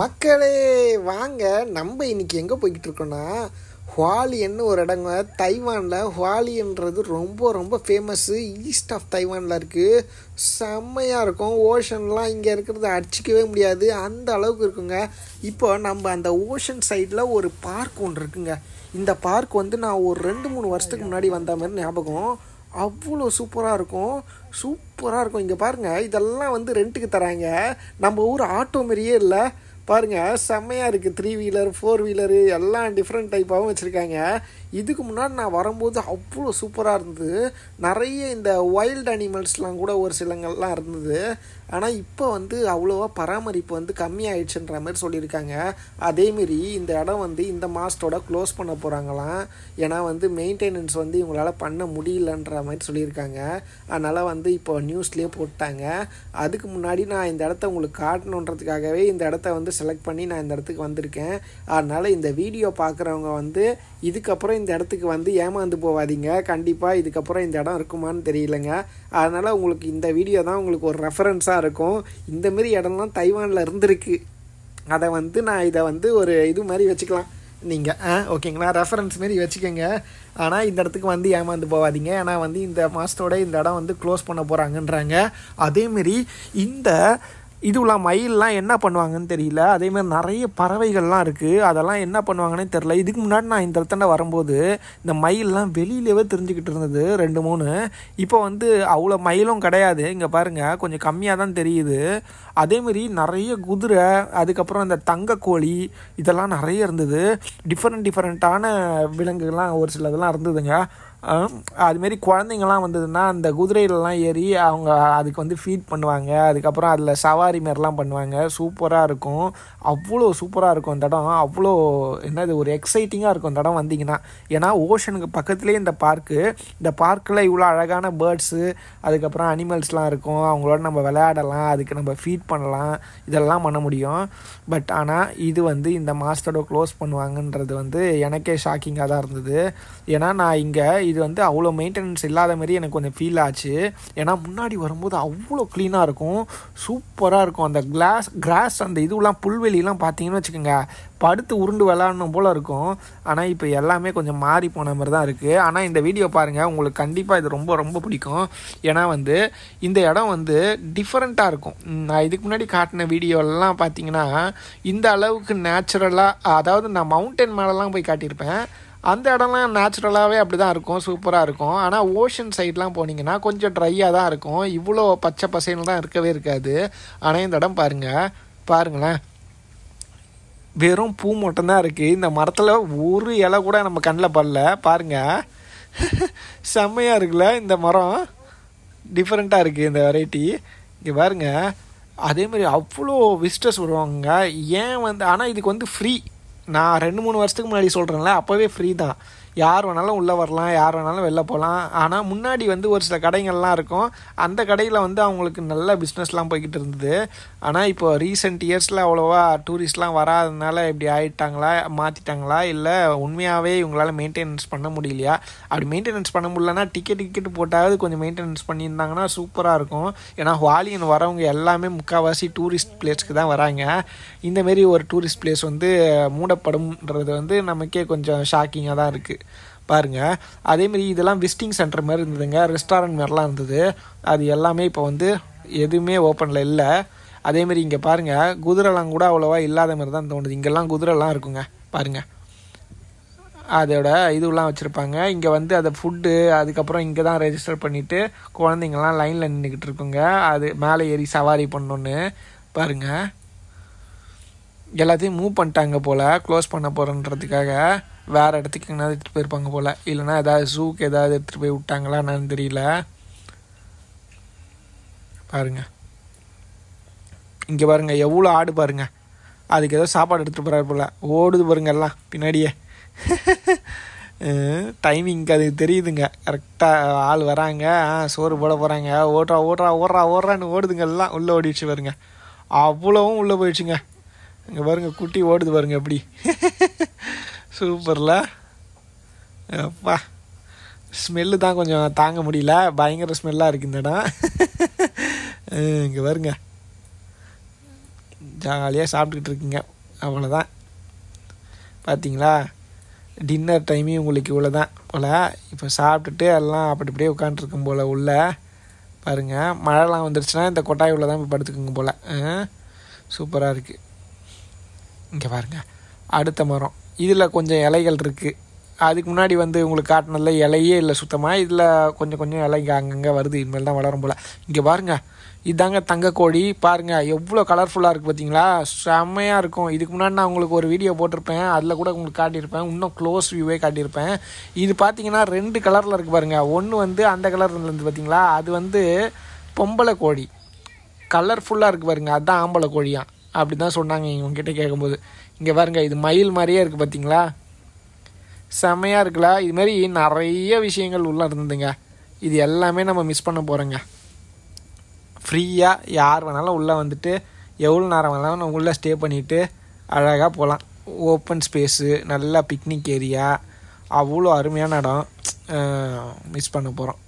மக்களே வாங்க நம்ம இன்றைக்கி எங்கே போய்கிட்டு இருக்கோன்னா ஹுவாலியன்னு ஒரு இடங்க தைவானில் ஹுவாலியன்றது ரொம்ப ரொம்ப ஃபேமஸ்ஸு ஈஸ்ட் ஆஃப் தைவானில் இருக்குது செம்மையாக இருக்கும் ஓஷன்லாம் இங்கே இருக்கிறத அடிச்சிக்கவே முடியாது அந்த அளவுக்கு இருக்குங்க இப்போ நம்ம அந்த ஓஷன் சைடில் ஒரு பார்க் ஒன்று இருக்குங்க இந்த பார்க் வந்து நான் ஒரு ரெண்டு மூணு வருஷத்துக்கு முன்னாடி வந்த மாதிரி ஞாபகம் அவ்வளோ சூப்பராக இருக்கும் சூப்பராக இருக்கும் இங்கே பாருங்கள் இதெல்லாம் வந்து ரெண்ட்டுக்கு தராங்க நம்ம ஊர் ஆட்டோ மாரியே இல்லை பாருங்கள் செம்மையாக இருக்குது த்ரீ வீலர் ஃபோர் வீலரு எல்லாம் டிஃப்ரெண்ட் டைப்பாகவும் வச்சுருக்காங்க இதுக்கு முன்னாடி நான் வரும்போது அவ்வளோ சூப்பராக இருந்தது நிறைய இந்த வைல்டு அனிமல்ஸ்லாம் கூட ஒரு சிலங்கள்லாம் இருந்தது ஆனால் இப்போ வந்து அவ்வளோவா பராமரிப்பு வந்து கம்மியாயிடுச்சுன்ற மாதிரி சொல்லியிருக்காங்க அதேமாரி இந்த இடம் வந்து இந்த மாதத்தோட க்ளோஸ் பண்ண போகிறாங்களாம் ஏன்னா வந்து மெயின்டெனன்ஸ் வந்து இவங்களால் பண்ண முடியலன்ற மாதிரி சொல்லியிருக்காங்க அதனால் வந்து இப்போ நியூஸ்லேயே போட்டாங்க அதுக்கு முன்னாடி நான் இந்த இடத்த உங்களுக்கு காட்டணுன்றதுக்காகவே இந்த இடத்த வந்து செலக்ட் பண்ணி நான் இந்த இடத்துக்கு வந்திருக்கேன் அதனால் இந்த வீடியோ பார்க்குறவங்க வந்து இதுக்கப்புறம் இந்த இடத்துக்கு வந்து ஏமாந்து போகாதீங்க கண்டிப்பாக இதுக்கப்புறம் இந்த இடம் இருக்குமான்னு தெரியலங்க அதனால் உங்களுக்கு இந்த வீடியோ தான் உங்களுக்கு ஒரு ரெஃபரன்ஸாக இருக்கும் இந்தமாரி இடம்லாம் தைவானில் இருந்திருக்கு அதை வந்து நான் இதை வந்து ஒரு இது மாதிரி வச்சுக்கலாம் நீங்கள் ஆ ஓகேங்களா ரெஃபரன்ஸ் மாரி வச்சுக்கோங்க ஆனால் இந்த இடத்துக்கு வந்து ஏமாந்து போகாதீங்க ஏன்னா வந்து இந்த மாதத்தோட இந்த இடம் வந்து க்ளோஸ் பண்ண போகிறாங்கன்றாங்க அதேமாரி இந்த இதுலாம் மயிலெலாம் என்ன பண்ணுவாங்கன்னு தெரியல அதேமாதிரி நிறைய பறவைகள்லாம் இருக்குது அதெல்லாம் என்ன பண்ணுவாங்கன்னே தெரில இதுக்கு முன்னாடி நான் இந்த இடத்துல வரும்போது இந்த மயிலெலாம் வெளியிலேயே தெரிஞ்சுக்கிட்டு இருந்தது ரெண்டு மூணு இப்போ வந்து அவ்வளோ மயிலும் கிடையாது இங்கே பாருங்கள் கொஞ்சம் கம்மியாக தான் தெரியுது அதேமாரி நிறைய குதிரை அதுக்கப்புறம் இந்த தங்கக்கோழி இதெல்லாம் நிறைய இருந்தது டிஃப்ரெண்ட் டிஃப்ரெண்ட்டான விலங்குகள்லாம் ஒரு சிலதெல்லாம் இருந்ததுங்க அதுமாரி குழந்தைங்கள்லாம் வந்ததுன்னா அந்த குதிரையிலலாம் ஏறி அவங்க அதுக்கு வந்து ஃபீட் பண்ணுவாங்க அதுக்கப்புறம் அதில் சவாரி மாரிலாம் பண்ணுவாங்க சூப்பராக இருக்கும் அவ்வளோ சூப்பராக இருக்கும் அந்த இடம் அவ்வளோ என்னது ஒரு எக்ஸைட்டிங்காக இருக்கும் அந்த இடம் வந்தீங்கன்னா ஏன்னா ஓஷனுக்கு பக்கத்துலேயே இந்த பார்க்கு இந்த பார்க்கில் இவ்வளோ அழகான பேர்ட்ஸு அதுக்கப்புறம் அனிமல்ஸ்லாம் இருக்கும் அவங்களோட நம்ம விளையாடலாம் அதுக்கு நம்ம ஃபீட் பண்ணலாம் இதெல்லாம் பண்ண முடியும் பட் ஆனால் இது வந்து இந்த மாசத்தோட க்ளோஸ் பண்ணுவாங்கன்றது வந்து எனக்கே ஷாக்கிங்காக தான் இருந்தது ஏன்னா நான் இங்கே இது வந்து அவ்வளோ மெயின்டெனன்ஸ் இல்லாத மாதிரி எனக்கு கொஞ்சம் ஃபீல் ஆச்சு ஏன்னா முன்னாடி வரும்போது அவ்வளோ க்ளீனாக இருக்கும் சூப்பராக இருக்கும் அந்த கிளாஸ் கிராஸ் அந்த இதுவெலாம் புல்வெளிலாம் பார்த்தீங்கன்னு வச்சுக்கோங்க படுத்து உருண்டு விளாடணும் போல் இருக்கும் ஆனால் இப்போ எல்லாமே கொஞ்சம் மாறி போன மாதிரி தான் இருக்குது ஆனால் இந்த வீடியோ பாருங்கள் உங்களுக்கு கண்டிப்பாக இது ரொம்ப ரொம்ப பிடிக்கும் ஏன்னா வந்து இந்த இடம் வந்து டிஃப்ரெண்ட்டாக இருக்கும் நான் இதுக்கு முன்னாடி காட்டின வீடியோலாம் பார்த்தீங்கன்னா இந்த அளவுக்கு நேச்சுரலாக அதாவது நான் மவுண்டன் மேலெலாம் போய் காட்டியிருப்பேன் அந்த இடம்லாம் நேச்சுரலாகவே அப்படி தான் இருக்கும் சூப்பராக இருக்கும் ஆனால் ஓஷன் சைட்லாம் போனீங்கன்னா கொஞ்சம் ட்ரையாக தான் இருக்கும் இவ்வளோ பச்சை பசைன்னு தான் இருக்கவே இருக்காது ஆனால் இந்த இடம் பாருங்கள் பாருங்களேன் வெறும் பூ மட்டும்தான் இருக்குது இந்த மரத்தில் ஒரு இலை கூட நம்ம கண்ணில் படல பாருங்கள் செம்மையாக இருக்குல்ல இந்த மரம் டிஃப்ரெண்ட்டாக இருக்குது இந்த வெரைட்டி இங்கே பாருங்கள் அதேமாதிரி அவ்வளோ விசிட்டர்ஸ் வருவாங்க ஏன் வந்து ஆனால் இதுக்கு வந்து ஃப்ரீ நான் ரெண்டு மூணு வருஷத்துக்கு முன்னாடி சொல்கிறேன்ல அப்போவே ஃப்ரீ தான் யார் வேணாலும் உள்ளே வரலாம் யார் வேணாலும் வெளில போகலாம் ஆனால் முன்னாடி வந்து ஒரு சில கடைகள்லாம் இருக்கும் அந்த கடையில் வந்து அவங்களுக்கு நல்ல பிஸ்னஸ்லாம் போய்கிட்டு இருந்தது ஆனால் இப்போ ரீசெண்ட் இயர்ஸில் அவ்வளோவா டூரிஸ்ட்லாம் வராதனால இப்படி ஆகிட்டாங்களா மாற்றிட்டாங்களா இல்லை உண்மையாகவே இவங்களால் மெயின்டெனன்ஸ் பண்ண முடியலையா அப்படி மெயின்டெனன்ஸ் பண்ண முடியலன்னா டிக்கெட் டிக்கெட் போட்டாவது கொஞ்சம் மெயின்டெனன்ஸ் பண்ணியிருந்தாங்கன்னா சூப்பராக இருக்கும் ஏன்னா ஹாலியன் வரவங்க எல்லாமே முக்கால்வாசி டூரிஸ்ட் பிளேஸ்க்கு தான் வராங்க இந்தமாரி ஒரு டூரிஸ்ட் பிளேஸ் வந்து மூடப்படும்ன்றது வந்து நமக்கே கொஞ்சம் ஷாக்கிங்காக தான் இருக்குது பாருங்கள் மாதிரி இதெல்லாம் விசிட்டிங் சென்டர் மாதிரி இருந்ததுங்க ரெஸ்டாரண்ட் மாதிரிலாம் இருந்தது அது எல்லாமே இப்போ வந்து எதுவுமே ஓப்பனில் இல்லை அதேமாரி இங்கே பாருங்கள் குதிரைலாம் கூட அவ்வளோவா இல்லாத மாதிரி தான் தோணுது இங்கெல்லாம் குதிரைலாம் இருக்குங்க பாருங்கள் அதோட இதுவெலாம் வச்சுருப்பாங்க இங்கே வந்து அதை ஃபுட்டு அதுக்கப்புறம் இங்கே தான் ரெஜிஸ்டர் பண்ணிவிட்டு குழந்தைங்கள்லாம் லைனில் நின்றுக்கிட்டு இருக்குங்க அது மேலே ஏறி சவாரி பண்ணோன்னு பாருங்கள் எல்லாத்தையும் மூவ் பண்ணிட்டாங்க போல் க்ளோஸ் பண்ண போகிறன்றதுக்காக வேறு இடத்துக்கு எங்கேயாவது எடுத்துகிட்டு போயிருப்பாங்க போல் இல்லைனா ஏதாவது ஜூக்கு ஏதாவது எடுத்துகிட்டு போய் விட்டாங்களா என்னன்னு தெரியல பாருங்கள் இங்கே பாருங்கள் எவ்வளோ ஆடு பாருங்கள் அதுக்கு ஏதோ சாப்பாடு எடுத்துகிட்டு போகிறாரு போல் ஓடுது பாருங்க எல்லாம் பின்னாடியே டைமிங்க்கு அது தெரியுதுங்க கரெக்டாக ஆள் வராங்க சோறு போட போகிறாங்க ஓடுறா ஓடுறா ஓடுறா ஓடுறான்னு ஓடுதுங்க எல்லாம் உள்ளே ஓடிடுச்சு பாருங்க அவ்வளோவும் உள்ளே போயிடுச்சுங்க இங்கே பாருங்கள் குட்டி ஓடுது பாருங்கள் எப்படி சூப்பர்ல அப்பா ஸ்மெல்லு தான் கொஞ்சம் தாங்க முடியல பயங்கர ஸ்மெல்லாக இருக்குது இந்த இடம் இங்கே வருங்க ஜாலியாக சாப்பிட்டுக்கிட்டு இருக்குங்க அவ்வளோதான் பார்த்தீங்களா டின்னர் டைமையும் உங்களுக்கு இவ்வளோ தான் போல் இப்போ சாப்பிட்டுட்டு எல்லாம் அப்படி இப்படியே உட்காந்துருக்கும் போல் உள்ள பாருங்கள் மழைலாம் வந்துருச்சுன்னா இந்த கொட்டாய் உள்ளே தான் இப்போ படுத்துக்குங்க போல் சூப்பராக இருக்குது இங்கே பாருங்கள் அடுத்த மரம் இதில் கொஞ்சம் இலைகள் இருக்குது அதுக்கு முன்னாடி வந்து உங்களுக்கு காட்டினதில்ல இலையே இல்லை சுத்தமாக இதில் கொஞ்சம் கொஞ்சம் இலைங்க அங்கங்கே வருது இனிமேல் தான் வளரும் போல் இங்கே பாருங்கள் இதாங்க தங்கக்கோழி பாருங்கள் எவ்வளோ கலர்ஃபுல்லாக இருக்குது பார்த்தீங்களா செம்மையாக இருக்கும் இதுக்கு முன்னாடி நான் உங்களுக்கு ஒரு வீடியோ போட்டிருப்பேன் அதில் கூட உங்களுக்கு காட்டியிருப்பேன் இன்னும் க்ளோஸ் வியூவே காட்டியிருப்பேன் இது பார்த்தீங்கன்னா ரெண்டு கலரில் இருக்குது பாருங்கள் ஒன்று வந்து அந்த கலரில் இருந்து பார்த்தீங்களா அது வந்து பொம்பளை கோழி கலர்ஃபுல்லாக இருக்குது பாருங்கள் அதுதான் ஆம்பளை கோழியாக அப்படி தான் சொன்னாங்க இவங்ககிட்ட கேட்கும்போது இங்கே பாருங்க இது மயில் மாதிரியே இருக்குது பார்த்தீங்களா செம்மையாக இருக்குல்ல மாதிரி நிறைய விஷயங்கள் உள்ளே இருந்ததுங்க இது எல்லாமே நம்ம மிஸ் பண்ண போகிறோங்க ஃப்ரீயாக யார் வேணாலும் உள்ளே வந்துட்டு எவ்வளோ நேரம் வேணாலும் நம்ம உள்ளே ஸ்டே பண்ணிவிட்டு அழகாக போகலாம் ஓப்பன் ஸ்பேஸு நல்லா பிக்னிக் ஏரியா அவ்வளோ அருமையான இடம் மிஸ் பண்ண போகிறோம்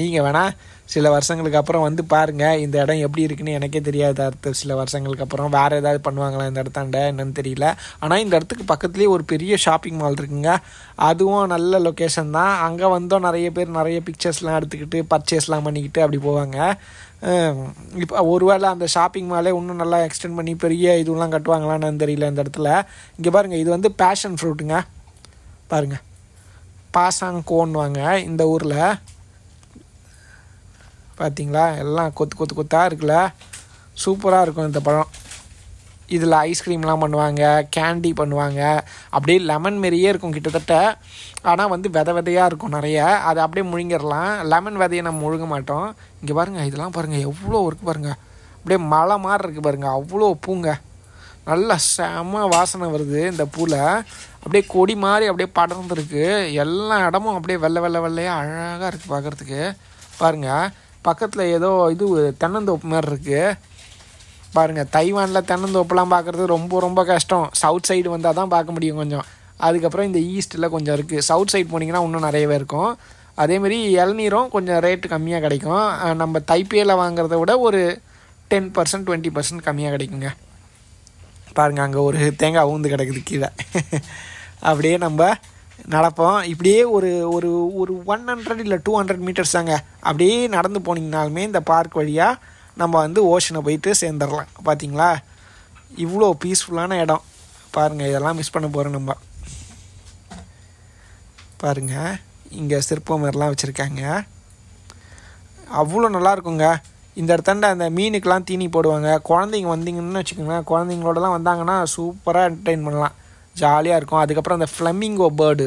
நீங்கள் வேணால் சில வருஷங்களுக்கு அப்புறம் வந்து பாருங்கள் இந்த இடம் எப்படி இருக்குன்னு எனக்கே தெரியாது அடுத்த சில வருஷங்களுக்கு அப்புறம் வேறு ஏதாவது பண்ணுவாங்களா இந்த இடத்தாண்ட என்னன்னு தெரியல ஆனால் இந்த இடத்துக்கு பக்கத்துலேயே ஒரு பெரிய ஷாப்பிங் மால் இருக்குங்க அதுவும் நல்ல லொக்கேஷன் தான் அங்கே வந்தோம் நிறைய பேர் நிறைய பிக்சர்ஸ்லாம் எடுத்துக்கிட்டு பர்ச்சேஸ்லாம் பண்ணிக்கிட்டு அப்படி போவாங்க இப்போ ஒருவேளை அந்த ஷாப்பிங் மாலே இன்னும் நல்லா எக்ஸ்டெண்ட் பண்ணி பெரிய இதுவெலாம் கட்டுவாங்களான்னு தெரியல இந்த இடத்துல இங்கே பாருங்கள் இது வந்து பேஷன் ஃப்ரூட்டுங்க பாருங்கள் கோன்னுவாங்க இந்த ஊரில் பார்த்தீங்களா எல்லாம் கொத்து கொத்து கொத்தாக இருக்குல்ல சூப்பராக இருக்கும் இந்த பழம் இதில் ஐஸ்கிரீம்லாம் பண்ணுவாங்க கேண்டி பண்ணுவாங்க அப்படியே லெமன் மாரியே இருக்கும் கிட்டத்தட்ட ஆனால் வந்து வித விதையாக இருக்கும் நிறைய அதை அப்படியே முழுங்கிடலாம் லெமன் விதையை நம்ம முழுங்க மாட்டோம் இங்கே பாருங்கள் இதெல்லாம் பாருங்கள் எவ்வளோ இருக்குது பாருங்கள் அப்படியே மழை மாதிரி இருக்குது பாருங்கள் அவ்வளோ பூங்க நல்லா செம வாசனை வருது இந்த பூவில் அப்படியே கொடி மாதிரி அப்படியே படர்ந்துருக்கு எல்லா இடமும் அப்படியே வெள்ளை வெள்ளை வெள்ளையாக அழகாக இருக்குது பார்க்குறதுக்கு பாருங்கள் பக்கத்தில் ஏதோ இது தென்னந்தோப்பு மாதிரி இருக்குது பாருங்கள் தைவானில் தென்னந்தோப்புலாம் பார்க்குறது ரொம்ப ரொம்ப கஷ்டம் சவுத் சைடு வந்தால் தான் பார்க்க முடியும் கொஞ்சம் அதுக்கப்புறம் இந்த ஈஸ்ட்டில் கொஞ்சம் இருக்குது சவுத் சைடு போனீங்கன்னா இன்னும் நிறையவே இருக்கும் அதேமாரி இளநீரும் கொஞ்சம் ரேட்டு கம்மியாக கிடைக்கும் நம்ம தைப்பேயில் வாங்குறத விட ஒரு டென் பர்சன்ட் டுவெண்ட்டி பர்சன்ட் கம்மியாக கிடைக்குங்க பாருங்கள் அங்கே ஒரு தேங்காய் ஊந்து கிடக்குது கீழே அப்படியே நம்ம நடப்போம் இப்படியே ஒரு ஒரு ஒரு ஒன் ஹண்ட்ரட் இல்லை டூ ஹண்ட்ரட் மீட்டர்ஸ் தாங்க அப்படியே நடந்து போனீங்கனாலுமே இந்த பார்க் வழியாக நம்ம வந்து ஓஷனை போயிட்டு சேர்ந்துடலாம் பார்த்தீங்களா இவ்வளோ பீஸ்ஃபுல்லான இடம் பாருங்கள் இதெல்லாம் மிஸ் பண்ண போகிறோம் நம்ம பாருங்கள் இங்கே சிற்பம் மாதிரிலாம் வச்சுருக்காங்க அவ்வளோ நல்லாயிருக்குங்க இந்த இடத்தாண்ட அந்த மீனுக்கெலாம் தீனி போடுவாங்க குழந்தைங்க வந்தீங்கன்னு வச்சுக்கோங்களேன் குழந்தைங்களோடலாம் வந்தாங்கன்னா சூப்பராக என்டர்டெயின் பண்ணலாம் ஜாலியாக இருக்கும் அதுக்கப்புறம் அந்த ஃப்ளமிங்கோ பேர்டு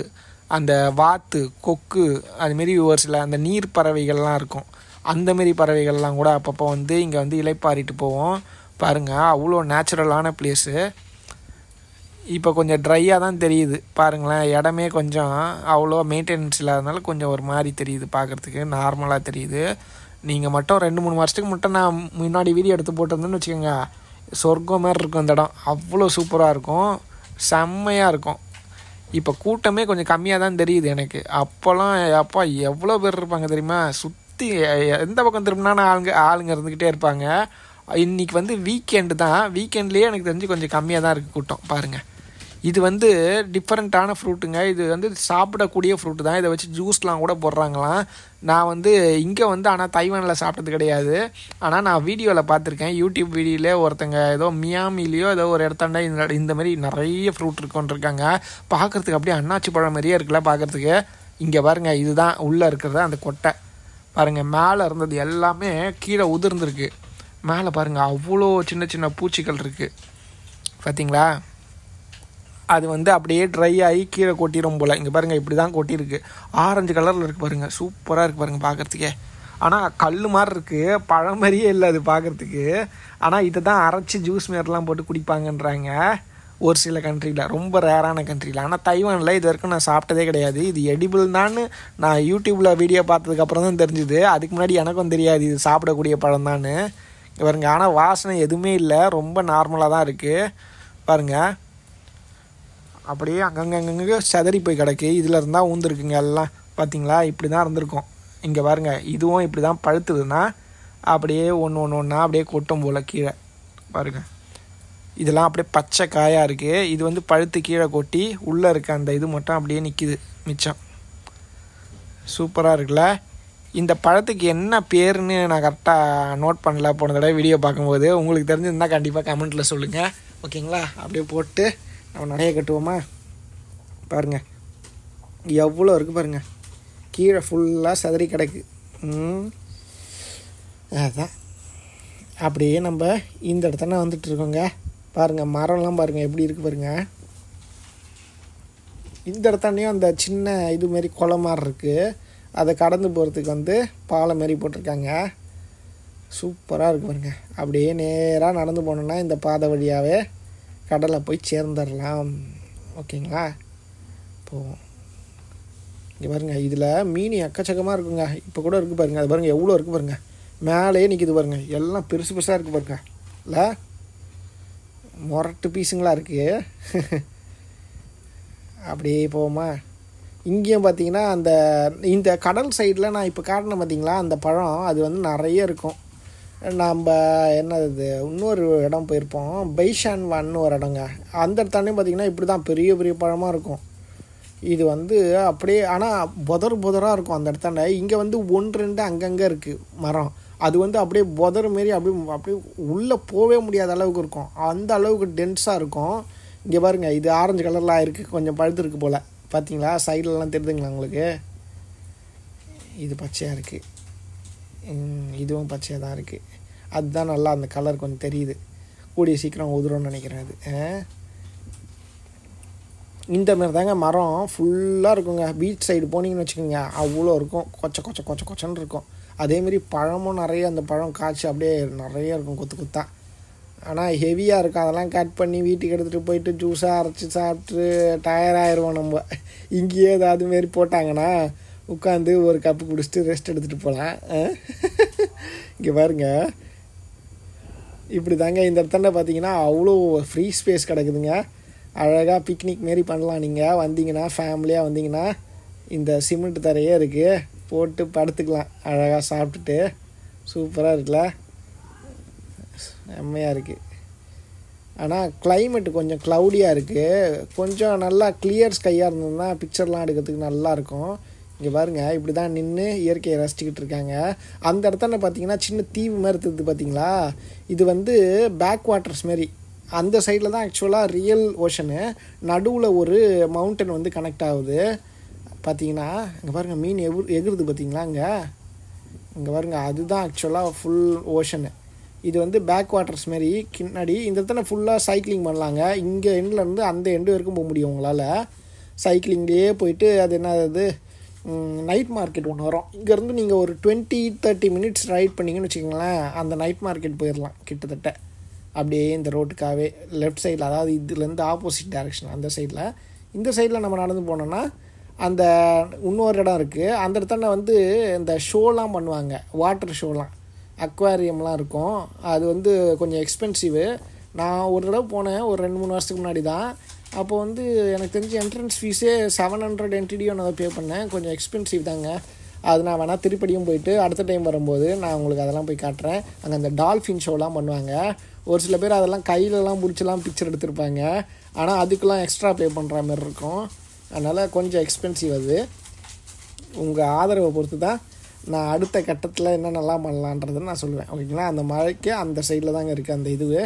அந்த வாத்து கொக்கு அதுமாரி ஒரு சில அந்த நீர் பறவைகள்லாம் இருக்கும் அந்தமாரி பறவைகள்லாம் கூட அப்பப்போ வந்து இங்கே வந்து இலைப்பாரிட்டு போவோம் பாருங்கள் அவ்வளோ நேச்சுரலான ப்ளேஸு இப்போ கொஞ்சம் ட்ரையாக தான் தெரியுது பாருங்களேன் இடமே கொஞ்சம் அவ்வளோ மெயின்டெனன்ஸ் இல்லாதனால கொஞ்சம் ஒரு மாதிரி தெரியுது பார்க்குறதுக்கு நார்மலாக தெரியுது நீங்கள் மட்டும் ரெண்டு மூணு வருஷத்துக்கு மட்டும் நான் முன்னாடி வீடியோ எடுத்து போட்டிருந்தேன்னு வச்சுக்கோங்க சொர்க்கம் மாதிரி இருக்கும் அந்த இடம் அவ்வளோ சூப்பராக இருக்கும் செம்மையாக இருக்கும் இப்போ கூட்டமே கொஞ்சம் கம்மியாக தான் தெரியுது எனக்கு அப்போல்லாம் அப்பா எவ்வளோ பேர் இருப்பாங்க தெரியுமா சுற்றி எந்த பக்கம் திரும்பினா ஆளுங்க ஆளுங்க இருந்துக்கிட்டே இருப்பாங்க இன்றைக்கி வந்து வீக்கெண்டு தான் வீக்கெண்ட்லேயே எனக்கு தெரிஞ்சு கொஞ்சம் கம்மியாக தான் இருக்குது கூட்டம் பாருங்கள் இது வந்து டிஃப்ரெண்ட்டான ஃப்ரூட்டுங்க இது வந்து சாப்பிடக்கூடிய ஃப்ரூட்டு தான் இதை வச்சு ஜூஸ்லாம் கூட போடுறாங்களாம் நான் வந்து இங்கே வந்து ஆனால் தைவானில் சாப்பிட்டது கிடையாது ஆனால் நான் வீடியோவில் பார்த்துருக்கேன் யூடியூப் வீடியோலே ஒருத்தங்க ஏதோ மியாமிலேயோ ஏதோ ஒரு இடத்தாண்டா இந்த இந்த மாதிரி நிறைய ஃப்ரூட் இருக்காங்க பார்க்குறதுக்கு அப்படியே அண்ணாச்சி பழம் மாதிரியே இருக்குல்ல பார்க்குறதுக்கு இங்கே பாருங்கள் இதுதான் உள்ளே இருக்கிறது அந்த கொட்டை பாருங்கள் மேலே இருந்தது எல்லாமே கீழே உதிர்ந்துருக்கு மேலே பாருங்கள் அவ்வளோ சின்ன சின்ன பூச்சிகள் இருக்குது பார்த்தீங்களா அது வந்து அப்படியே ட்ரை ஆகி கீழே கொட்டிடும் போல் இங்கே பாருங்கள் இப்படி தான் கொட்டியிருக்கு ஆரஞ்சு கலரில் இருக்குது பாருங்கள் சூப்பராக இருக்குது பாருங்கள் பார்க்குறதுக்கே ஆனால் கல் மாதிரி இருக்குது பழம் மாதிரியே இல்லை அது பார்க்குறதுக்கு ஆனால் இதை தான் அரைச்சி ஜூஸ் மாரிலாம் போட்டு குடிப்பாங்கன்றாங்க ஒரு சில கண்ட்ரியில் ரொம்ப ரேரான கண்ட்ரியில் ஆனால் தைவானில் இது வரைக்கும் நான் சாப்பிட்டதே கிடையாது இது எடிபிள் தான் நான் யூடியூப்பில் வீடியோ பார்த்ததுக்கப்புறம் தான் தெரிஞ்சுது அதுக்கு முன்னாடி எனக்கும் தெரியாது இது சாப்பிடக்கூடிய பழம் தான் பாருங்கள் ஆனால் வாசனை எதுவுமே இல்லை ரொம்ப நார்மலாக தான் இருக்குது பாருங்கள் அப்படியே அங்கங்கே செதறி போய் கிடக்கு இதில் இருந்தால் ஊந்துருக்குங்க எல்லாம் பார்த்தீங்களா இப்படி தான் இருந்திருக்கும் இங்கே பாருங்கள் இதுவும் இப்படி தான் பழுத்துதுன்னா அப்படியே ஒன்று ஒன்று ஒன்றா அப்படியே கொட்டும் போல் கீழே பாருங்கள் இதெல்லாம் அப்படியே பச்சை காயாக இருக்குது இது வந்து பழுத்து கீழே கொட்டி உள்ளே இருக்க அந்த இது மட்டும் அப்படியே நிற்கிது மிச்சம் சூப்பராக இருக்குல்ல இந்த பழத்துக்கு என்ன பேருன்னு நான் கரெக்டாக நோட் பண்ணல போன தடவை வீடியோ பார்க்கும்போது உங்களுக்கு தெரிஞ்சிருந்தால் கண்டிப்பாக கமெண்ட்டில் சொல்லுங்கள் ஓகேங்களா அப்படியே போட்டு நம்ம நிறைய கட்டுவோமா பாருங்கள் எவ்வளோ இருக்குது பாருங்கள் கீழே ஃபுல்லாக சதறி கிடக்கு அதுதான் அப்படியே நம்ம இந்த வந்துட்டு இருக்கோங்க பாருங்கள் மரம்லாம் பாருங்கள் எப்படி இருக்குது பாருங்கள் இந்த இடத்தாண்டையும் அந்த சின்ன இது குளம் மாதிரி இருக்குது அதை கடந்து போகிறதுக்கு வந்து பாலை மாரி போட்டிருக்காங்க சூப்பராக இருக்குது பாருங்கள் அப்படியே நேராக நடந்து போனோன்னா இந்த பாதை வழியாகவே கடலை போய் சேர்ந்துடலாம் ஓகேங்களா இப்போது இங்கே பாருங்கள் இதில் மீன் எக்கச்சக்கமாக இருக்குங்க இப்போ கூட இருக்குது பாருங்கள் அது பாருங்கள் எவ்வளோ இருக்குது பாருங்கள் மேலேயே நிற்கிது பாருங்கள் எல்லாம் பெருசு பெருசாக இருக்குது பாருங்க இல்லை முரட்டு பீஸுங்களா இருக்குது அப்படியே போவோமா இங்கேயும் பார்த்தீங்கன்னா அந்த இந்த கடல் சைடில் நான் இப்போ காட்டினேன் பார்த்தீங்களா அந்த பழம் அது வந்து நிறைய இருக்கும் நாம் என்னது இன்னொரு இடம் போயிருப்போம் பைஷான் வான்னு ஒரு இடங்க அந்த இடத்தானே பார்த்திங்கன்னா இப்படி தான் பெரிய பெரிய பழமாக இருக்கும் இது வந்து அப்படியே ஆனால் புதர் புதராக இருக்கும் அந்த இடத்தாண்ட இங்கே வந்து ஒன்று ரெண்டு அங்கங்கே இருக்குது மரம் அது வந்து அப்படியே புதர் மாரி அப்படியே அப்படியே உள்ளே போகவே முடியாத அளவுக்கு இருக்கும் அந்த அளவுக்கு டென்ஸாக இருக்கும் இங்கே பாருங்கள் இது ஆரஞ்சு கலர்லாம் இருக்குது கொஞ்சம் இருக்குது போல் பார்த்தீங்களா சைட்லலாம் தெரியுதுங்களா உங்களுக்கு இது பச்சையாக இருக்குது இதுவும் பச்சையாக தான் இருக்குது அதுதான் நல்லா அந்த கலர் கொஞ்சம் தெரியுது கூடிய சீக்கிரம் உதிரும்னு நினைக்கிறேன் அது இந்த மாதிரி தாங்க மரம் ஃபுல்லாக இருக்குங்க பீச் சைடு போனீங்கன்னு வச்சுக்கோங்க அவ்வளோ இருக்கும் கொச்ச கொச்ச கொச்ச கொச்சன்னு இருக்கும் அதேமாரி பழமும் நிறைய அந்த பழம் காய்ச்சி அப்படியே நிறைய இருக்கும் கொத்து குத்தா ஆனால் ஹெவியாக இருக்கும் அதெல்லாம் கட் பண்ணி வீட்டுக்கு எடுத்துகிட்டு போயிட்டு ஜூஸாக அரைச்சி சாப்பிட்டு டயர்டாயிடுவோம் நம்ம இங்கேயே ஏதாவது மாரி போட்டாங்கன்னா உட்காந்து ஒரு கப்பு குடிச்சிட்டு ரெஸ்ட் எடுத்துகிட்டு போகலாம் இங்கே பாருங்கள் இப்படி தாங்க இந்த இடத்துல பார்த்தீங்கன்னா அவ்வளோ ஃப்ரீ ஸ்பேஸ் கிடக்குதுங்க அழகாக பிக்னிக் மாரி பண்ணலாம் நீங்கள் வந்தீங்கன்னா ஃபேமிலியாக வந்தீங்கன்னா இந்த சிமெண்ட் தரையே இருக்குது போட்டு படுத்துக்கலாம் அழகாக சாப்பிட்டுட்டு சூப்பராக இருக்குல்ல செம்மையாக இருக்குது ஆனால் கிளைமேட்டு கொஞ்சம் க்ளவுடியாக இருக்குது கொஞ்சம் நல்லா கிளியர் ஸ்கையாக இருந்ததுன்னா பிக்சர்லாம் எடுக்கிறதுக்கு நல்லாயிருக்கும் இங்கே பாருங்கள் இப்படி தான் நின்று இயற்கையை ரசிச்சுக்கிட்டு இருக்காங்க அந்த இடத்துல பார்த்தீங்கன்னா சின்ன தீவு மாதிரி இருக்குது பார்த்தீங்களா இது வந்து பேக் வாட்டர்ஸ் மாரி அந்த சைடில் தான் ஆக்சுவலாக ரியல் ஓஷனு நடுவில் ஒரு மவுண்டன் வந்து கனெக்ட் ஆகுது பார்த்தீங்கன்னா இங்கே பாருங்கள் மீன் எகு எகிறது பார்த்தீங்களா இங்கே இங்கே பாருங்கள் அதுதான் ஆக்சுவலாக ஃபுல் ஓஷனு இது வந்து பேக் வாட்டர்ஸ் மாரி கின்னாடி இந்த இடத்துல ஃபுல்லாக சைக்கிளிங் பண்ணலாங்க இங்கே எண்ட்லேருந்து அந்த எண்டு வரைக்கும் போக முடியும் உங்களால் சைக்கிளிங்லேயே போயிட்டு அது என்ன அது நைட் மார்க்கெட் ஒன்று வரும் இங்கேருந்து நீங்கள் ஒரு டுவெண்ட்டி தேர்ட்டி மினிட்ஸ் ரைட் பண்ணிங்கன்னு வச்சுக்கோங்களேன் அந்த நைட் மார்க்கெட் போயிடலாம் கிட்டத்தட்ட அப்படியே இந்த ரோட்டுக்காகவே லெஃப்ட் சைடில் அதாவது இதுலேருந்து ஆப்போசிட் டைரக்ஷன் அந்த சைடில் இந்த சைடில் நம்ம நடந்து போனோன்னா அந்த இன்னொரு இடம் இருக்குது அந்த இடத்துல வந்து இந்த ஷோலாம் பண்ணுவாங்க வாட்டர் ஷோலாம் அக்வாரியம்லாம் இருக்கும் அது வந்து கொஞ்சம் எக்ஸ்பென்சிவு நான் ஒரு தடவை போனேன் ஒரு ரெண்டு மூணு வருஷத்துக்கு முன்னாடி தான் அப்போ வந்து எனக்கு தெரிஞ்ச என்ட்ரன்ஸ் ஃபீஸே செவன் ஹண்ட்ரட் என்டிடியோ நான் பே பண்ணேன் கொஞ்சம் எக்ஸ்பென்சிவ் தாங்க அது நான் வேணால் திருப்படியும் போயிட்டு அடுத்த டைம் வரும்போது நான் உங்களுக்கு அதெல்லாம் போய் காட்டுறேன் அங்கே அந்த டால்ஃபின் ஷோலாம் பண்ணுவாங்க ஒரு சில பேர் அதெல்லாம் கையிலலாம் பிடிச்சலாம் பிக்சர் எடுத்திருப்பாங்க ஆனால் அதுக்கெலாம் எக்ஸ்ட்ரா பே பண்ணுற மாதிரி இருக்கும் அதனால் கொஞ்சம் எக்ஸ்பென்சிவ் அது உங்கள் ஆதரவை பொறுத்து தான் நான் அடுத்த கட்டத்தில் என்னென்னலாம் நல்லா பண்ணலான்றது நான் சொல்லுவேன் ஓகேங்களா அந்த மழைக்கு அந்த சைடில் தாங்க இருக்குது அந்த இதுவே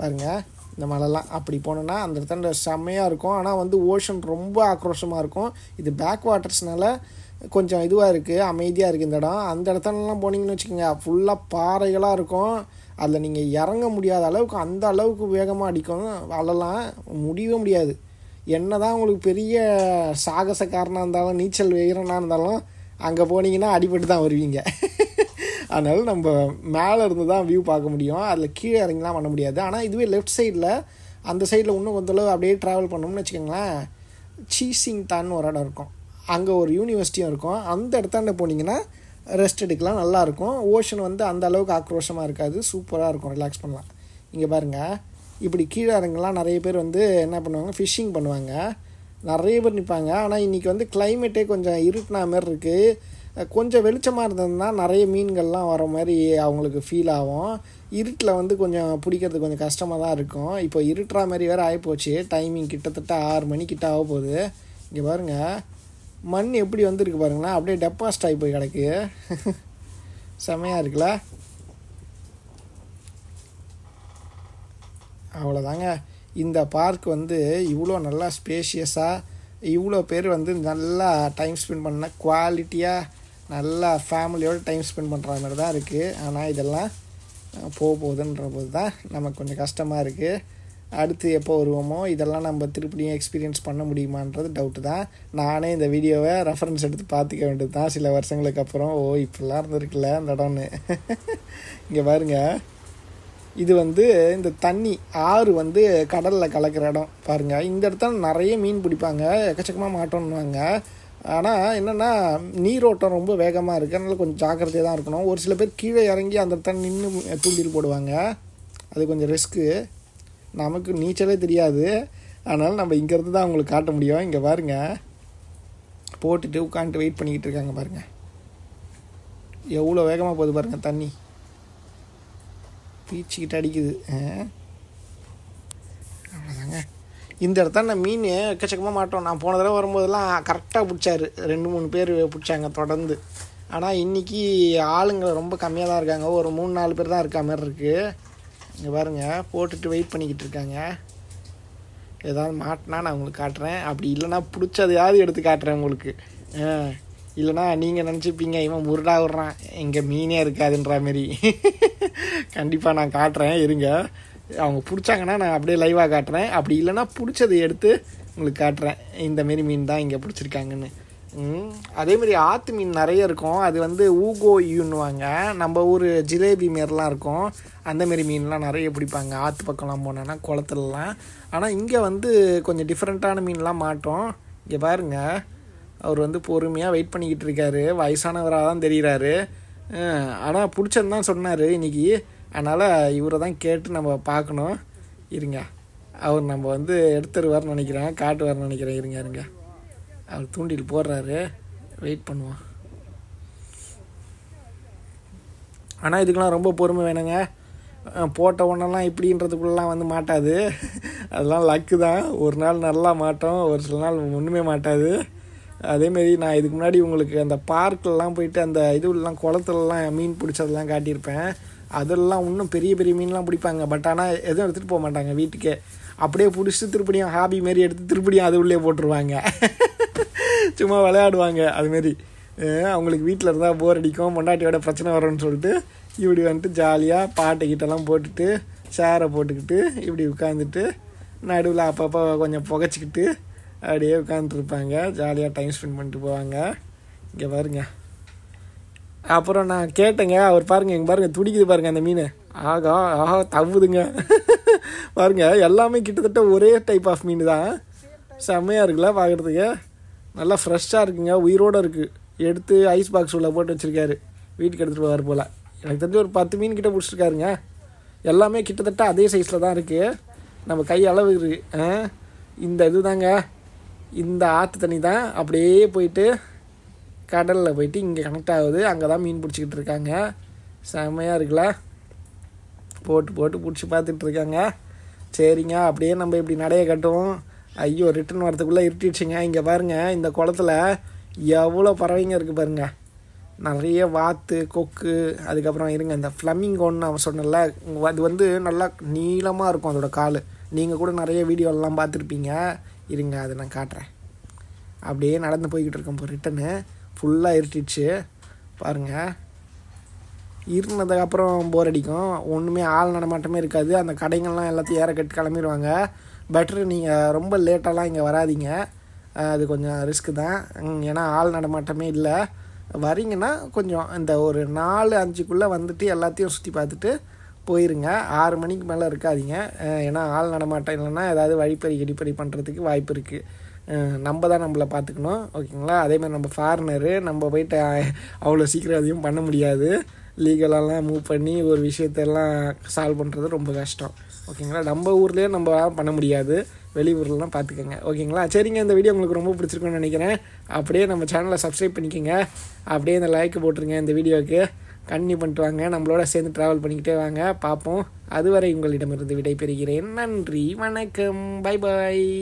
பாருங்கள் இந்த மலைலாம் அப்படி போனோன்னா அந்த இடத்துல செம்மையாக இருக்கும் ஆனால் வந்து ஓஷன் ரொம்ப ஆக்ரோஷமாக இருக்கும் இது பேக் வாட்டர்ஸ்னால கொஞ்சம் இதுவாக இருக்குது அமைதியாக இருக்குது இந்த இடம் அந்த இடத்துலலாம் போனீங்கன்னு வச்சுக்கோங்க ஃபுல்லாக பாறைகளாக இருக்கும் அதில் நீங்கள் இறங்க முடியாத அளவுக்கு அந்த அளவுக்கு வேகமாக அடிக்கும் அழலாம் முடியவே முடியாது என்ன தான் உங்களுக்கு பெரிய சாகசக்காரனாக இருந்தாலும் நீச்சல் வீரனாக இருந்தாலும் அங்கே போனீங்கன்னா அடிபட்டு தான் வருவீங்க அதனால் நம்ம மேலே இருந்து தான் வியூ பார்க்க முடியும் அதில் கீழே இறங்கிலாம் பண்ண முடியாது ஆனால் இதுவே லெஃப்ட் சைடில் அந்த சைடில் இன்னும் கொஞ்சளவு அப்படியே ட்ராவல் பண்ணோம்னு வச்சுக்கோங்களேன் சீசிங் தான்னு ஒரு இடம் இருக்கும் அங்கே ஒரு யூனிவர்சிட்டியும் இருக்கும் அந்த இடத்தாண்ட போனீங்கன்னா ரெஸ்ட் எடுக்கலாம் நல்லாயிருக்கும் ஓஷன் வந்து அந்த அளவுக்கு ஆக்ரோஷமாக இருக்காது சூப்பராக இருக்கும் ரிலாக்ஸ் பண்ணலாம் இங்கே பாருங்கள் இப்படி கீழே இறங்கலாம் நிறைய பேர் வந்து என்ன பண்ணுவாங்க ஃபிஷ்ஷிங் பண்ணுவாங்க நிறைய பேர் நிற்பாங்க ஆனால் இன்றைக்கி வந்து கிளைமேட்டே கொஞ்சம் இருட்டினா மாதிரி இருக்குது கொஞ்சம் வெளிச்சமாக இருந்ததுன்னா நிறைய மீன்கள்லாம் வர மாதிரி அவங்களுக்கு ஃபீல் ஆகும் இருட்டில் வந்து கொஞ்சம் பிடிக்கிறது கொஞ்சம் கஷ்டமாக தான் இருக்கும் இப்போ இருட்டுற மாதிரி வேறு ஆகிப்போச்சு டைமிங் கிட்டத்தட்ட ஆறு மணிக்கிட்ட ஆக போகுது இங்கே பாருங்கள் மண் எப்படி வந்துருக்கு பாருங்களா அப்படியே டெபாசிட் ஆகி போய் கிடக்கு செமையாக இருக்குல்ல அவ்வளோதாங்க இந்த பார்க் வந்து இவ்வளோ நல்லா ஸ்பேஷியஸாக இவ்வளோ பேர் வந்து நல்லா டைம் ஸ்பெண்ட் பண்ண குவாலிட்டியாக நல்லா ஃபேமிலியோடு டைம் ஸ்பெண்ட் பண்ணுற மாதிரி தான் இருக்குது ஆனால் இதெல்லாம் போக போகுதுன்ற போது தான் நமக்கு கொஞ்சம் கஷ்டமாக இருக்குது அடுத்து எப்போ வருவோமோ இதெல்லாம் நம்ம திருப்பியும் எக்ஸ்பீரியன்ஸ் பண்ண முடியுமான்றது டவுட்டு தான் நானே இந்த வீடியோவை ரெஃபரன்ஸ் எடுத்து பார்த்துக்க வேண்டியது தான் சில வருஷங்களுக்கு அப்புறம் ஓ இப்படிலாம் இருந்திருக்குல்ல அந்த இடம்னு இங்கே பாருங்க இது வந்து இந்த தண்ணி ஆறு வந்து கடலில் கலக்கிற இடம் பாருங்கள் இந்த இடத்துல நிறைய மீன் பிடிப்பாங்க எக்கச்சக்கமாக மாட்டோன்னுவாங்க ஆனால் என்னென்னா நீரோட்டம் ரொம்ப வேகமாக இருக்குது அதனால் கொஞ்சம் ஜாக்கிரதையாக தான் இருக்கணும் ஒரு சில பேர் கீழே இறங்கி அந்த இடத்துல நின்று தூண்டில் போடுவாங்க அது கொஞ்சம் ரிஸ்க்கு நமக்கு நீச்சலே தெரியாது அதனால் நம்ம இங்கேருந்து தான் அவங்களுக்கு காட்ட முடியும் இங்கே பாருங்கள் போட்டுட்டு உட்காந்துட்டு வெயிட் பண்ணிக்கிட்டு இருக்காங்க பாருங்கள் எவ்வளோ வேகமாக போகுது பாருங்கள் தண்ணி பீச்சிக்கிட்டு அடிக்குது இந்த நான் மீன் எக்கச்சக்கமாக மாட்டோம் நான் போன தடவை வரும்போதெல்லாம் கரெக்டாக பிடிச்சாரு ரெண்டு மூணு பேர் பிடிச்சாங்க தொடர்ந்து ஆனால் இன்றைக்கி ஆளுங்கள் ரொம்ப கம்மியாக தான் இருக்காங்க ஒரு மூணு நாலு பேர் தான் இருக்கா மாதிரி இருக்குது இங்கே பாருங்கள் போட்டுட்டு வெயிட் பண்ணிக்கிட்டு இருக்காங்க ஏதாவது மாட்டினா நான் உங்களுக்கு காட்டுறேன் அப்படி இல்லைனா பிடிச்சதையாவது எடுத்து காட்டுறேன் உங்களுக்கு ஆ இல்லைனா நீங்கள் நினச்சிப்பீங்க இவன் முருடாக விட்றான் எங்கள் மீனே இருக்காதுன்ற மாரி கண்டிப்பாக நான் காட்டுறேன் இருங்க அவங்க பிடிச்சாங்கன்னா நான் அப்படியே லைவாக காட்டுறேன் அப்படி இல்லைன்னா பிடிச்சதை எடுத்து உங்களுக்கு காட்டுறேன் இந்தமாரி மீன் தான் இங்கே பிடிச்சிருக்காங்கன்னு அதேமாரி ஆற்று மீன் நிறைய இருக்கும் அது வந்து ஊகோயுன்னுவாங்க நம்ம ஊர் ஜிலேபி மாரிலாம் இருக்கும் அந்தமாரி மீன்லாம் நிறைய பிடிப்பாங்க ஆற்று பக்கம்லாம் போனோன்னா குளத்துலலாம் ஆனால் இங்கே வந்து கொஞ்சம் டிஃப்ரெண்ட்டான மீன்லாம் மாட்டோம் இங்கே பாருங்கள் அவர் வந்து பொறுமையாக வெயிட் பண்ணிக்கிட்டு இருக்காரு வயசானவராக தான் தெரிகிறாரு ஆனால் பிடிச்சதுன்னு தான் சொன்னார் இன்றைக்கி அதனால் இவரை தான் கேட்டு நம்ம பார்க்கணும் இருங்க அவர் நம்ம வந்து எடுத்துருவார்னு நினைக்கிறேன் காட்டுவார்னு நினைக்கிறேன் இருங்க இருங்க அவர் தூண்டில் போடுறாரு வெயிட் பண்ணுவோம் ஆனால் இதுக்கெலாம் ரொம்ப பொறுமை வேணுங்க போட்ட உடனெல்லாம் இப்படின்றதுக்குள்ளலாம் வந்து மாட்டாது அதெல்லாம் லக்கு தான் ஒரு நாள் நல்லா மாட்டோம் ஒரு சில நாள் ஒன்றுமே மாட்டாது அதேமாரி நான் இதுக்கு முன்னாடி உங்களுக்கு அந்த பார்க்கிலலாம் போயிட்டு அந்த இதுலாம் குளத்துலலாம் மீன் பிடிச்சதெல்லாம் காட்டியிருப்பேன் அதெல்லாம் இன்னும் பெரிய பெரிய மீன்லாம் பிடிப்பாங்க பட் ஆனால் எதுவும் எடுத்துகிட்டு போக மாட்டாங்க வீட்டுக்கே அப்படியே பிடிச்சி திருப்படியும் ஹாபி மாரி எடுத்து திருப்படியும் அது உள்ளே போட்டுருவாங்க சும்மா விளையாடுவாங்க அதுமாரி அவங்களுக்கு வீட்டில் இருந்தால் போர் அடிக்கும் பொண்டாட்டியோட பிரச்சனை வரும்னு சொல்லிட்டு இப்படி வந்துட்டு ஜாலியாக பாட்டு கிட்டலாம் போட்டுட்டு சேரை போட்டுக்கிட்டு இப்படி உட்காந்துட்டு நடுவில் அப்பப்போ கொஞ்சம் புகைச்சிக்கிட்டு அப்படியே உட்காந்துருப்பாங்க ஜாலியாக டைம் ஸ்பெண்ட் பண்ணிட்டு போவாங்க இங்கே பாருங்கள் அப்புறம் நான் கேட்டேங்க அவர் பாருங்கள் எங்கள் பாருங்கள் துடிக்குது பாருங்கள் அந்த மீன் ஆகா ஆஹா தவுதுங்க பாருங்கள் எல்லாமே கிட்டத்தட்ட ஒரே டைப் ஆஃப் மீன் தான் செம்மையாக இருக்குல்ல பார்க்குறதுக்கு நல்லா ஃப்ரெஷ்ஷாக இருக்குங்க உயிரோடு இருக்குது எடுத்து ஐஸ் பாக்ஸ் உள்ள போட்டு வச்சுருக்காரு வீட்டுக்கு எடுத்துகிட்டு போவார் போல் எனக்கு தெரிஞ்சு ஒரு பத்து மீன் கிட்டே பிடிச்சிருக்காருங்க எல்லாமே கிட்டத்தட்ட அதே சைஸில் தான் இருக்குது நம்ம கை அளவு இருக்குது இந்த இது தாங்க இந்த ஆற்று தண்ணி தான் அப்படியே போயிட்டு கடலில் போயிட்டு இங்கே கனெக்ட் ஆகுது அங்கே தான் மீன் பிடிச்சிக்கிட்டு இருக்காங்க செமையாக இருக்குல்ல போட்டு போட்டு பிடிச்சி பார்த்துட்டு இருக்காங்க சரிங்க அப்படியே நம்ம இப்படி நடைய கட்டுவோம் ஐயோ ரிட்டன் வரத்துக்குள்ளே இருட்டிடுச்சுங்க இங்கே பாருங்கள் இந்த குளத்தில் எவ்வளோ பறவைங்க இருக்குது பாருங்கள் நிறைய வாத்து கொக்கு அதுக்கப்புறம் இருங்க இந்த ஒன்று அவன் சொன்னல அது வந்து நல்லா நீளமாக இருக்கும் அதோட கால் நீங்கள் கூட நிறைய வீடியோலாம் பார்த்துருப்பீங்க இருங்க அதை நான் காட்டுறேன் அப்படியே நடந்து போய்கிட்டு இருக்கோம் இப்போ ரிட்டனு ஃபுல்லாக இருட்டிடுச்சு பாருங்கள் இருந்ததுக்கப்புறம் போர் அடிக்கும் ஒன்றுமே ஆள் நடமாட்டமே இருக்காது அந்த கடைங்கள்லாம் எல்லாத்தையும் ஏற கட்டு கிளம்பிடுவாங்க பெட்ரு நீங்கள் ரொம்ப லேட்டெல்லாம் இங்கே வராதிங்க அது கொஞ்சம் ரிஸ்க்கு தான் ஏன்னா ஆள் நடமாட்டமே இல்லை வரீங்கன்னா கொஞ்சம் இந்த ஒரு நாலு அஞ்சுக்குள்ளே வந்துட்டு எல்லாத்தையும் சுற்றி பார்த்துட்டு போயிருங்க ஆறு மணிக்கு மேலே இருக்காதிங்க ஏன்னா ஆள் நடமாட்டம் இல்லைன்னா ஏதாவது வழிப்பறி கிடிப்பறி பண்ணுறதுக்கு வாய்ப்பு இருக்குது நம்ம தான் நம்மளை பார்த்துக்கணும் ஓகேங்களா அதேமாதிரி நம்ம ஃபாரினரு நம்ம போயிட்டு அவ்வளோ சீக்கிரம் அதையும் பண்ண முடியாது லீகலெல்லாம் மூவ் பண்ணி ஒரு விஷயத்தெல்லாம் சால்வ் பண்ணுறது ரொம்ப கஷ்டம் ஓகேங்களா நம்ம ஊர்லேயே நம்ம பண்ண முடியாது வெளியூர்லாம் பார்த்துக்கோங்க ஓகேங்களா சரிங்க இந்த வீடியோ உங்களுக்கு ரொம்ப பிடிச்சிருக்குன்னு நினைக்கிறேன் அப்படியே நம்ம சேனலை சப்ஸ்கிரைப் பண்ணிக்கோங்க அப்படியே இந்த லைக் போட்டுருங்க இந்த வீடியோவுக்கு கண்ணி பண்ணிட்டு வாங்க நம்மளோட சேர்ந்து ட்ராவல் பண்ணிக்கிட்டே வாங்க பார்ப்போம் அதுவரை உங்களிடமிருந்து விடைபெறுகிறேன் நன்றி வணக்கம் பாய் பாய்